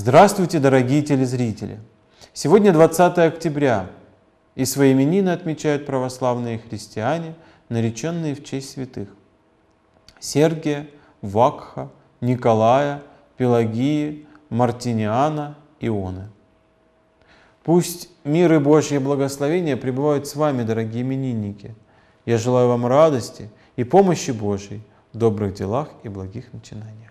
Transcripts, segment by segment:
Здравствуйте, дорогие телезрители! Сегодня 20 октября, и свои именины отмечают православные христиане, нареченные в честь святых. Сергия, Вакха, Николая, Пелагии, Мартиниана, Ионы. Пусть мир и Божье благословение пребывают с вами, дорогие именинники. Я желаю вам радости и помощи Божьей в добрых делах и благих начинаниях.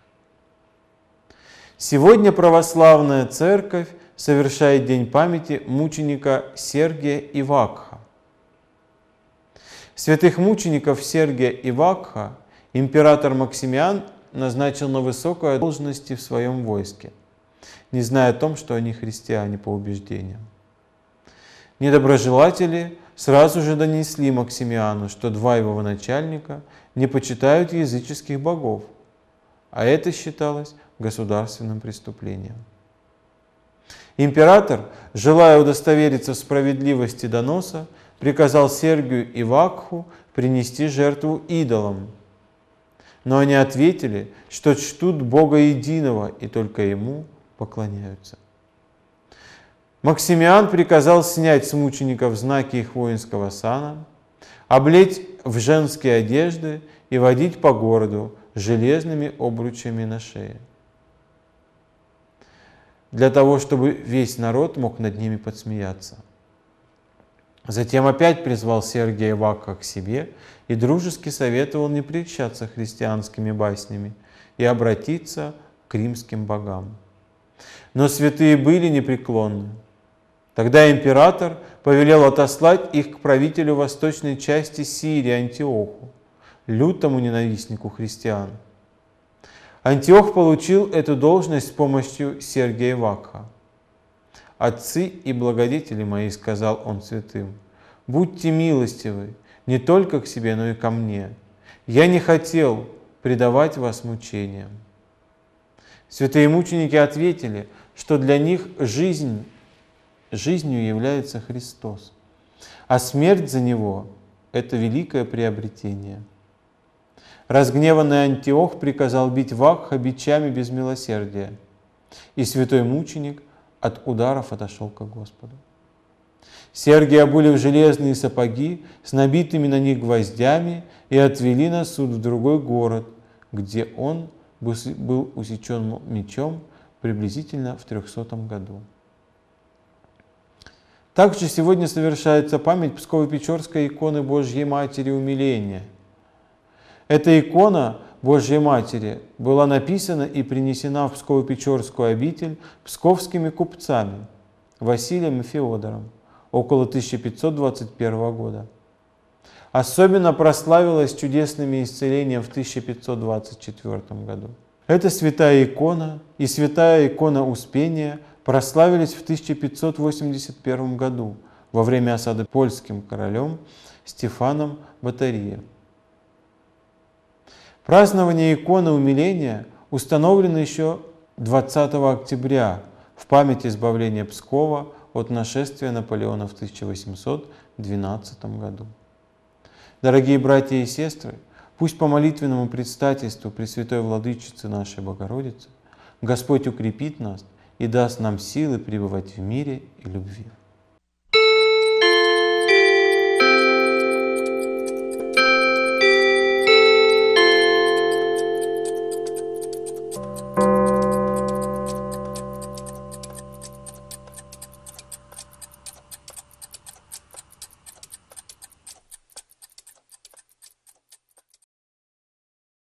Сегодня православная церковь совершает день памяти мученика Сергия Ивакха. Святых мучеников Сергия Ивакха император Максимиан назначил на высокой должности в своем войске, не зная о том, что они христиане по убеждениям. Недоброжелатели сразу же донесли Максимиану, что два его начальника не почитают языческих богов – а это считалось государственным преступлением. Император, желая удостовериться в справедливости доноса, приказал Сергию и Вакху принести жертву идолам. Но они ответили, что чтут Бога единого и только Ему поклоняются. Максимиан приказал снять с мучеников знаки их воинского сана, облеть в женские одежды и водить по городу, железными обручами на шее, для того, чтобы весь народ мог над ними подсмеяться. Затем опять призвал Сергия Вака к себе и дружески советовал не прельщаться христианскими баснями и обратиться к римским богам. Но святые были непреклонны. Тогда император повелел отослать их к правителю восточной части Сирии Антиоху лютому ненавистнику христиан. Антиох получил эту должность с помощью Сергия Вакха. «Отцы и благодетели мои», — сказал он святым, — «будьте милостивы не только к себе, но и ко мне. Я не хотел предавать вас мучениям». Святые мученики ответили, что для них жизнь, жизнью является Христос, а смерть за Него – это великое приобретение – Разгневанный Антиох приказал бить Вакха бичами без милосердия. И святой мученик от ударов отошел к Господу. Сергия обули в железные сапоги с набитыми на них гвоздями и отвели на суд в другой город, где он был усечен мечом приблизительно в 300 году. Также сегодня совершается память Псково-Печорской иконы Божьей Матери Умиления – эта икона Божьей Матери была написана и принесена в Псково-Печорскую обитель псковскими купцами Василием и Феодором около 1521 года. Особенно прославилась чудесными исцелениями в 1524 году. Эта святая икона и святая икона Успения прославились в 1581 году во время осады польским королем Стефаном Батарием. Празднование иконы умиления установлено еще 20 октября в память избавления Пскова от нашествия Наполеона в 1812 году. Дорогие братья и сестры, пусть по молитвенному предстательству Пресвятой Владычицы нашей Богородицы Господь укрепит нас и даст нам силы пребывать в мире и любви.